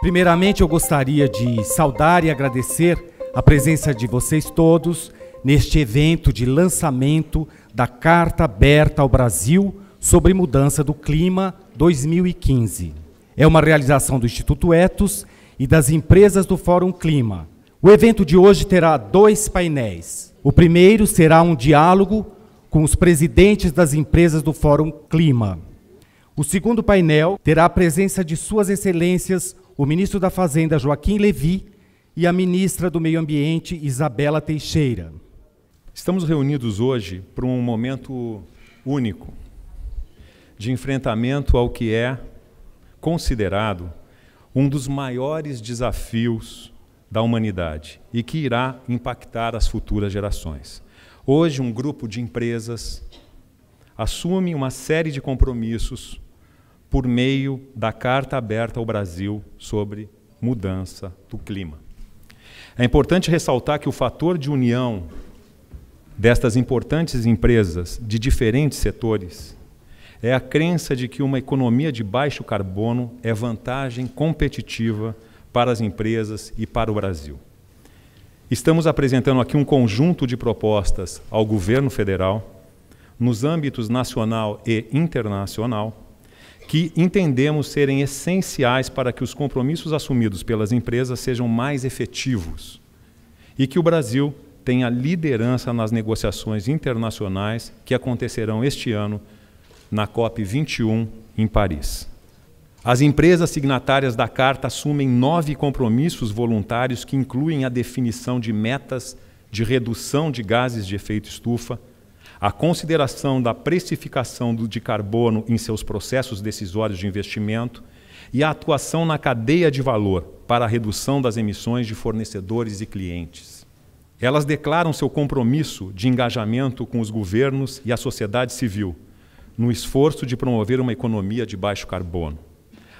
Primeiramente, eu gostaria de saudar e agradecer a presença de vocês todos neste evento de lançamento da Carta Aberta ao Brasil sobre Mudança do Clima 2015. É uma realização do Instituto Etos e das empresas do Fórum Clima. O evento de hoje terá dois painéis. O primeiro será um diálogo com os presidentes das empresas do Fórum Clima. O segundo painel terá a presença de Suas Excelências, o ministro da Fazenda Joaquim Levi e a ministra do Meio Ambiente Isabela Teixeira. Estamos reunidos hoje para um momento único de enfrentamento ao que é considerado um dos maiores desafios da humanidade e que irá impactar as futuras gerações. Hoje, um grupo de empresas assume uma série de compromissos por meio da carta aberta ao Brasil sobre mudança do clima. É importante ressaltar que o fator de união destas importantes empresas de diferentes setores é a crença de que uma economia de baixo carbono é vantagem competitiva para as empresas e para o Brasil. Estamos apresentando aqui um conjunto de propostas ao governo federal, nos âmbitos nacional e internacional, que entendemos serem essenciais para que os compromissos assumidos pelas empresas sejam mais efetivos e que o Brasil tenha liderança nas negociações internacionais que acontecerão este ano na COP 21 em Paris. As empresas signatárias da carta assumem nove compromissos voluntários que incluem a definição de metas de redução de gases de efeito estufa a consideração da precificação de carbono em seus processos decisórios de investimento e a atuação na cadeia de valor para a redução das emissões de fornecedores e clientes. Elas declaram seu compromisso de engajamento com os governos e a sociedade civil no esforço de promover uma economia de baixo carbono.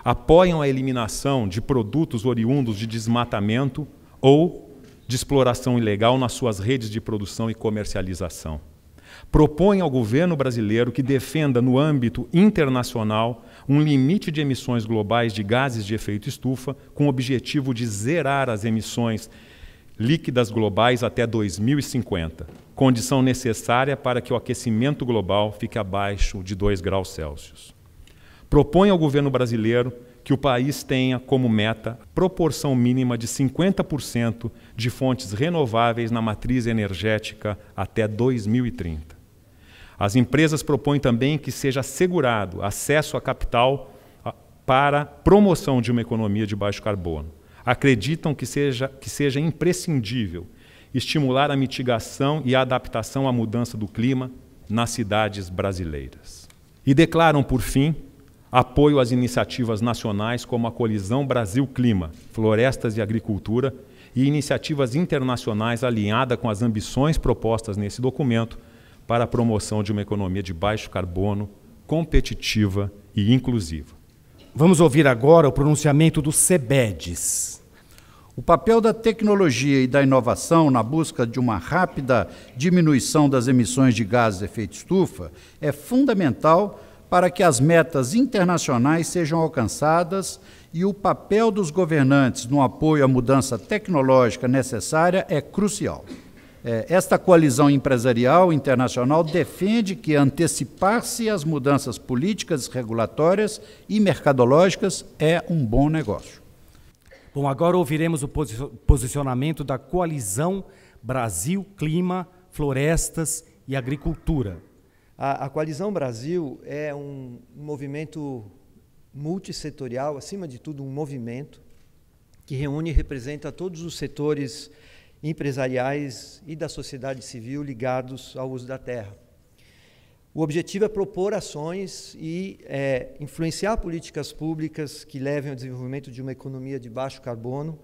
Apoiam a eliminação de produtos oriundos de desmatamento ou de exploração ilegal nas suas redes de produção e comercialização propõe ao governo brasileiro que defenda no âmbito internacional um limite de emissões globais de gases de efeito estufa com o objetivo de zerar as emissões líquidas globais até 2050, condição necessária para que o aquecimento global fique abaixo de 2 graus Celsius. Propõe ao governo brasileiro que o país tenha como meta proporção mínima de 50% de fontes renováveis na matriz energética até 2030. As empresas propõem também que seja assegurado acesso a capital ah, para promoção de uma economia de baixo carbono. Acreditam que seja, que seja imprescindível estimular a mitigação e a adaptação à mudança do clima nas cidades brasileiras. E declaram, por fim, Apoio às iniciativas nacionais como a Colisão Brasil-Clima, Florestas e Agricultura e iniciativas internacionais alinhada com as ambições propostas nesse documento para a promoção de uma economia de baixo carbono, competitiva e inclusiva. Vamos ouvir agora o pronunciamento do CEBEDES. O papel da tecnologia e da inovação na busca de uma rápida diminuição das emissões de gases de efeito estufa é fundamental para que as metas internacionais sejam alcançadas e o papel dos governantes no apoio à mudança tecnológica necessária é crucial. É, esta coalizão empresarial internacional defende que antecipar-se às mudanças políticas, regulatórias e mercadológicas é um bom negócio. Bom, agora ouviremos o posicionamento da coalizão Brasil, Clima, Florestas e Agricultura. A, a Coalizão Brasil é um movimento multissetorial, acima de tudo, um movimento que reúne e representa todos os setores empresariais e da sociedade civil ligados ao uso da terra. O objetivo é propor ações e é, influenciar políticas públicas que levem ao desenvolvimento de uma economia de baixo carbono,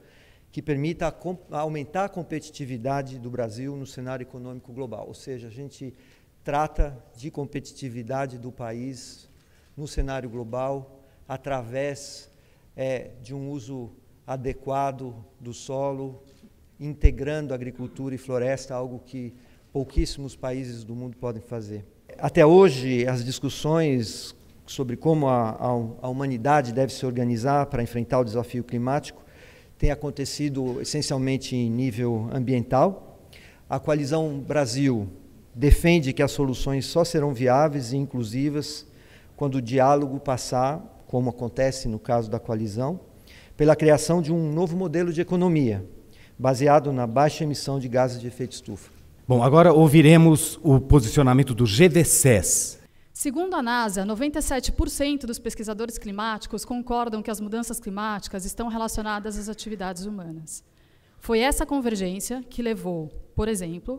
que permita a aumentar a competitividade do Brasil no cenário econômico global. Ou seja, a gente trata de competitividade do país no cenário global através é, de um uso adequado do solo, integrando agricultura e floresta, algo que pouquíssimos países do mundo podem fazer. Até hoje, as discussões sobre como a, a, a humanidade deve se organizar para enfrentar o desafio climático têm acontecido essencialmente em nível ambiental. A coalizão Brasil defende que as soluções só serão viáveis e inclusivas quando o diálogo passar, como acontece no caso da coalizão, pela criação de um novo modelo de economia, baseado na baixa emissão de gases de efeito estufa. Bom, agora ouviremos o posicionamento do GVCES. Segundo a NASA, 97% dos pesquisadores climáticos concordam que as mudanças climáticas estão relacionadas às atividades humanas. Foi essa convergência que levou, por exemplo,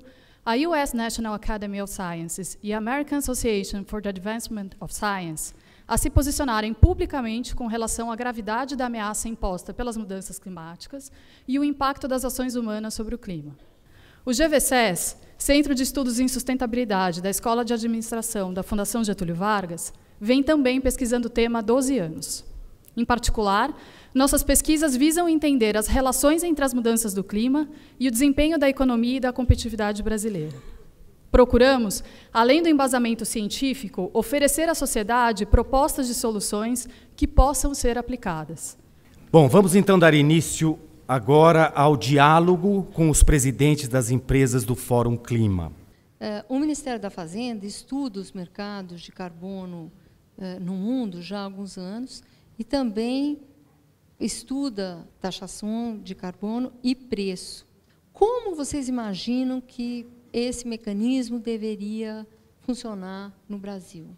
a U.S. National Academy of Sciences e a American Association for the Advancement of Science a se posicionarem publicamente com relação à gravidade da ameaça imposta pelas mudanças climáticas e o impacto das ações humanas sobre o clima. O GVCES, Centro de Estudos em Sustentabilidade da Escola de Administração da Fundação Getúlio Vargas, vem também pesquisando o tema há 12 anos. Em particular, nossas pesquisas visam entender as relações entre as mudanças do clima e o desempenho da economia e da competitividade brasileira. Procuramos, além do embasamento científico, oferecer à sociedade propostas de soluções que possam ser aplicadas. Bom, vamos então dar início agora ao diálogo com os presidentes das empresas do Fórum Clima. É, o Ministério da Fazenda estuda os mercados de carbono é, no mundo já há alguns anos e também estuda taxação de carbono e preço. Como vocês imaginam que esse mecanismo deveria funcionar no Brasil?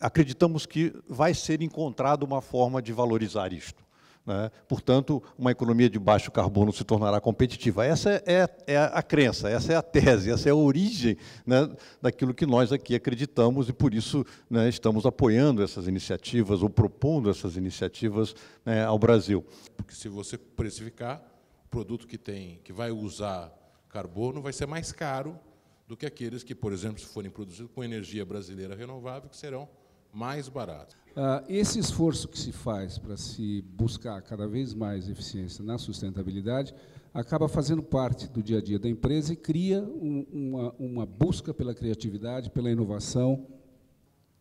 Acreditamos que vai ser encontrada uma forma de valorizar isto. Né? Portanto, uma economia de baixo carbono se tornará competitiva. Essa é, é, é a crença, essa é a tese, essa é a origem né, daquilo que nós aqui acreditamos e, por isso, né, estamos apoiando essas iniciativas ou propondo essas iniciativas né, ao Brasil. Porque se você precificar, o produto que, tem, que vai usar carbono vai ser mais caro do que aqueles que, por exemplo, se forem produzidos com energia brasileira renovável, que serão mais barato. Uh, esse esforço que se faz para se buscar cada vez mais eficiência na sustentabilidade acaba fazendo parte do dia a dia da empresa e cria um, uma, uma busca pela criatividade, pela inovação.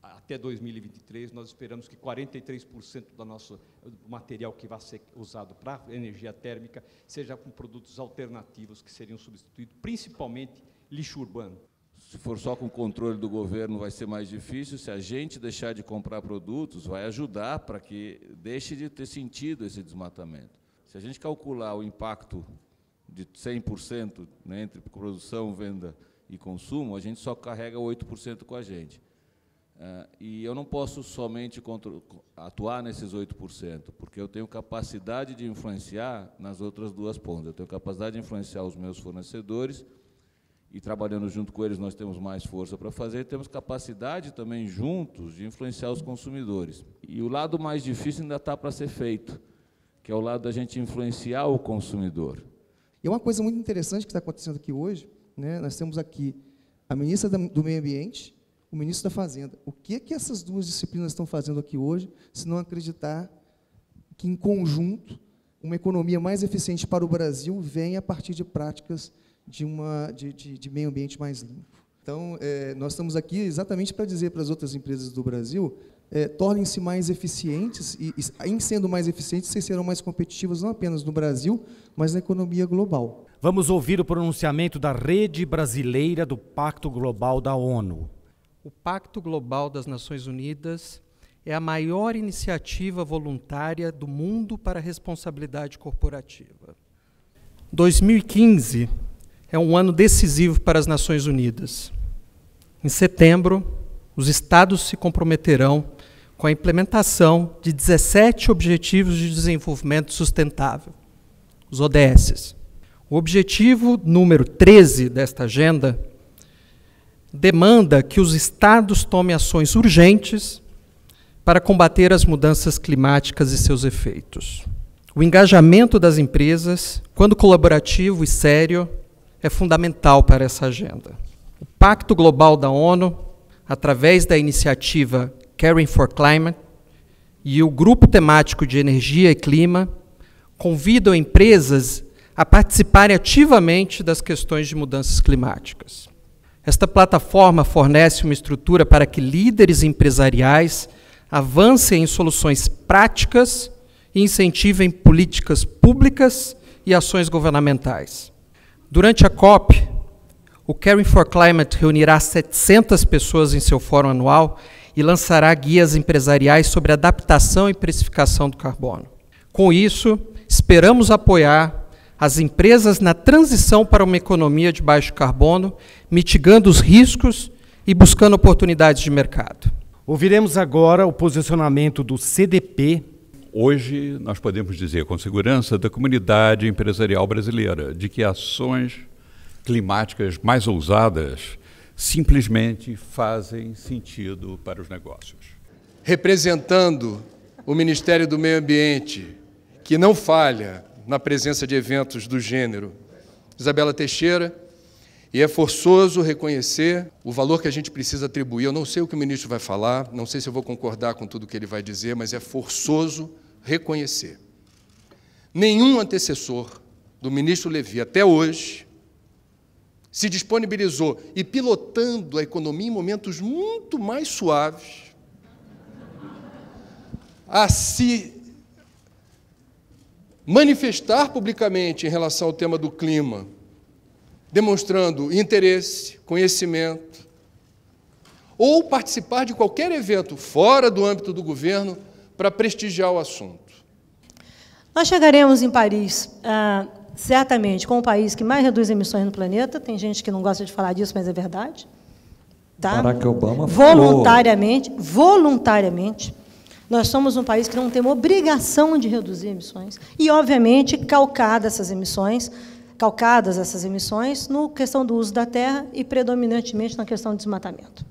Até 2023, nós esperamos que 43% do nosso material que vai ser usado para energia térmica seja com produtos alternativos que seriam substituídos, principalmente lixo urbano. Se for só com o controle do governo, vai ser mais difícil. Se a gente deixar de comprar produtos, vai ajudar para que deixe de ter sentido esse desmatamento. Se a gente calcular o impacto de 100% né, entre produção, venda e consumo, a gente só carrega 8% com a gente. Uh, e eu não posso somente atuar nesses 8%, porque eu tenho capacidade de influenciar nas outras duas pontas. Eu tenho capacidade de influenciar os meus fornecedores e trabalhando junto com eles nós temos mais força para fazer, temos capacidade também juntos de influenciar os consumidores. E o lado mais difícil ainda está para ser feito, que é o lado da gente influenciar o consumidor. E é uma coisa muito interessante que está acontecendo aqui hoje, né, nós temos aqui a ministra do Meio Ambiente, o ministro da Fazenda. O que, que essas duas disciplinas estão fazendo aqui hoje, se não acreditar que, em conjunto, uma economia mais eficiente para o Brasil vem a partir de práticas de, uma, de, de, de meio ambiente mais limpo. Então, é, nós estamos aqui exatamente para dizer para as outras empresas do Brasil é, tornem-se mais eficientes e, e, em sendo mais eficientes, vocês serão mais competitivos não apenas no Brasil, mas na economia global. Vamos ouvir o pronunciamento da Rede Brasileira do Pacto Global da ONU. O Pacto Global das Nações Unidas é a maior iniciativa voluntária do mundo para a responsabilidade corporativa. 2015 é um ano decisivo para as Nações Unidas. Em setembro, os Estados se comprometerão com a implementação de 17 Objetivos de Desenvolvimento Sustentável, os ODS. O objetivo número 13 desta agenda demanda que os Estados tomem ações urgentes para combater as mudanças climáticas e seus efeitos. O engajamento das empresas, quando colaborativo e sério, é fundamental para essa agenda. O Pacto Global da ONU, através da iniciativa Caring for Climate e o Grupo Temático de Energia e Clima, convidam empresas a participarem ativamente das questões de mudanças climáticas. Esta plataforma fornece uma estrutura para que líderes empresariais avancem em soluções práticas e incentivem políticas públicas e ações governamentais. Durante a COP, o Caring for Climate reunirá 700 pessoas em seu fórum anual e lançará guias empresariais sobre adaptação e precificação do carbono. Com isso, esperamos apoiar as empresas na transição para uma economia de baixo carbono, mitigando os riscos e buscando oportunidades de mercado. Ouviremos agora o posicionamento do CDP Hoje, nós podemos dizer com segurança da comunidade empresarial brasileira de que ações climáticas mais ousadas simplesmente fazem sentido para os negócios. Representando o Ministério do Meio Ambiente, que não falha na presença de eventos do gênero, Isabela Teixeira, e é forçoso reconhecer o valor que a gente precisa atribuir. Eu não sei o que o ministro vai falar, não sei se eu vou concordar com tudo que ele vai dizer, mas é forçoso reconhecer. Nenhum antecessor do ministro Levi até hoje se disponibilizou e pilotando a economia em momentos muito mais suaves a se manifestar publicamente em relação ao tema do clima, demonstrando interesse, conhecimento, ou participar de qualquer evento fora do âmbito do governo para prestigiar o assunto. Nós chegaremos em Paris, ah, certamente, com o país que mais reduz emissões no planeta. Tem gente que não gosta de falar disso, mas é verdade. Tá? Barack Obama voluntariamente, falou. voluntariamente. Nós somos um país que não tem obrigação de reduzir emissões e, obviamente, calcadas essas emissões, calcadas essas emissões no questão do uso da terra e predominantemente na questão do desmatamento.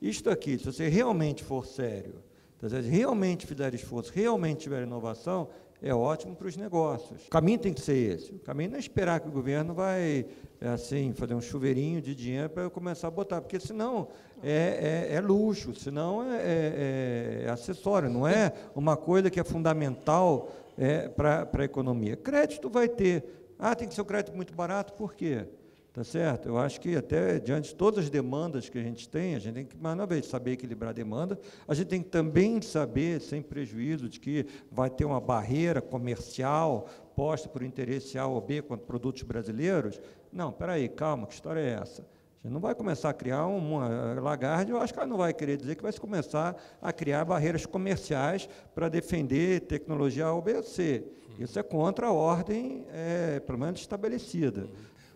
Isto aqui, se você realmente for sério, então, se realmente fizer esforço, realmente tiver inovação, é ótimo para os negócios. O caminho tem que ser esse. O caminho não é esperar que o governo vai, é assim, fazer um chuveirinho de dinheiro para começar a botar, porque senão é, é, é luxo, senão é, é, é acessório, não é uma coisa que é fundamental é, para a economia. Crédito vai ter. Ah, tem que ser um crédito muito barato, por quê? Tá certo? Eu acho que até diante de todas as demandas que a gente tem, a gente tem que, mais uma é vez, saber equilibrar a demanda, a gente tem que também saber, sem prejuízo de que vai ter uma barreira comercial posta por interesse A ou B quanto produtos brasileiros. Não, espera aí, calma, que história é essa? A gente não vai começar a criar uma eh, lagarde, eu acho que ela não vai querer dizer que vai se começar a criar barreiras comerciais para defender tecnologia A ou B ou C. Isso é contra a ordem, é, pelo menos, estabelecida.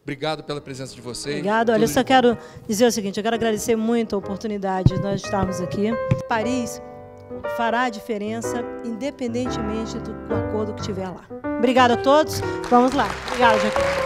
Obrigado pela presença de vocês. Obrigado. Olha, eu só quero dizer o seguinte: eu quero agradecer muito a oportunidade de nós estarmos aqui. Paris fará a diferença, independentemente do acordo que tiver lá. Obrigado a todos. Vamos lá. Obrigado, Jaqueline.